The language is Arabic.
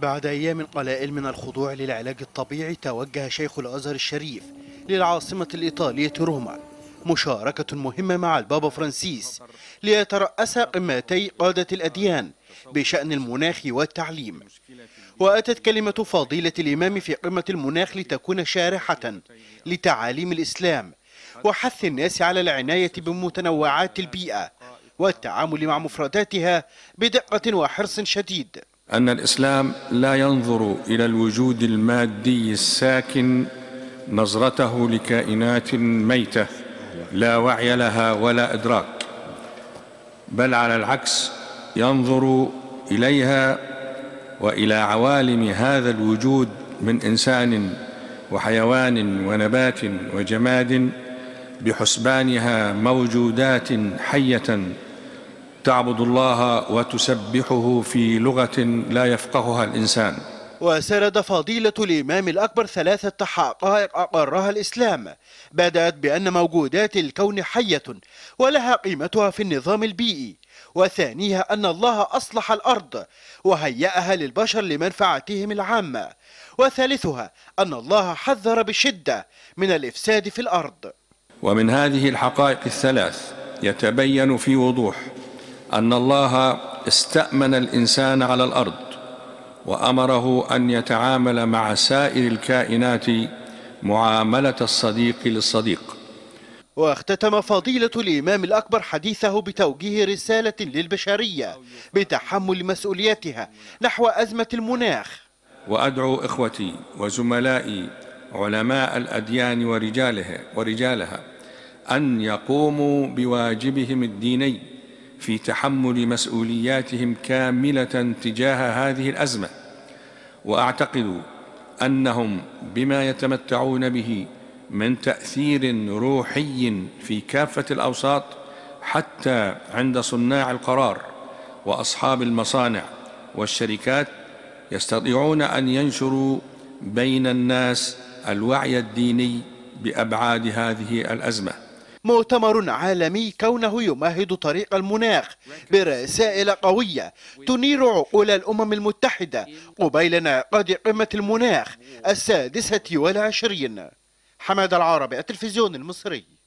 بعد أيام قلائل من الخضوع للعلاج الطبيعي توجه شيخ الأزهر الشريف للعاصمة الإيطالية روما مشاركة مهمة مع البابا فرانسيس ليترأس قمتي قادة الأديان بشأن المناخ والتعليم وأتت كلمة فضيلة الإمام في قمة المناخ لتكون شارحة لتعاليم الإسلام وحث الناس على العناية بمتنوعات البيئة والتعامل مع مفرداتها بدقة وحرص شديد أن الإسلام لا ينظر إلى الوجود المادي الساكن نظرته لكائنات ميتة لا وعي لها ولا إدراك بل على العكس ينظر إليها وإلى عوالم هذا الوجود من إنسان وحيوان ونبات وجماد بحسبانها موجودات حية تعبد الله وتسبحه في لغة لا يفقهها الإنسان وسرد فضيلة الإمام الأكبر ثلاثة حقائق أقرها الإسلام بدأت بأن موجودات الكون حية ولها قيمتها في النظام البيئي وثانيها أن الله أصلح الأرض وهيأها للبشر لمنفعتهم العامة وثالثها أن الله حذر بشدة من الإفساد في الأرض ومن هذه الحقائق الثلاث يتبين في وضوح أن الله استأمن الإنسان على الأرض وأمره أن يتعامل مع سائر الكائنات معاملة الصديق للصديق واختتم فضيلة الإمام الأكبر حديثه بتوجيه رسالة للبشرية بتحمل مسؤوليتها نحو أزمة المناخ وأدعو إخوتي وزملائي علماء الأديان ورجالها, ورجالها أن يقوموا بواجبهم الديني في تحمل مسؤولياتهم كاملة تجاه هذه الأزمة وأعتقد أنهم بما يتمتعون به من تأثير روحي في كافة الأوساط حتى عند صناع القرار وأصحاب المصانع والشركات يستطيعون أن ينشروا بين الناس الوعي الديني بأبعاد هذه الأزمة مؤتمر عالمي كونه يمهد طريق المناخ برسائل قوية تنير عقول الأمم المتحدة قبيل انعقاد قمة المناخ السادسة والعشرين حماد العربي التلفزيون المصري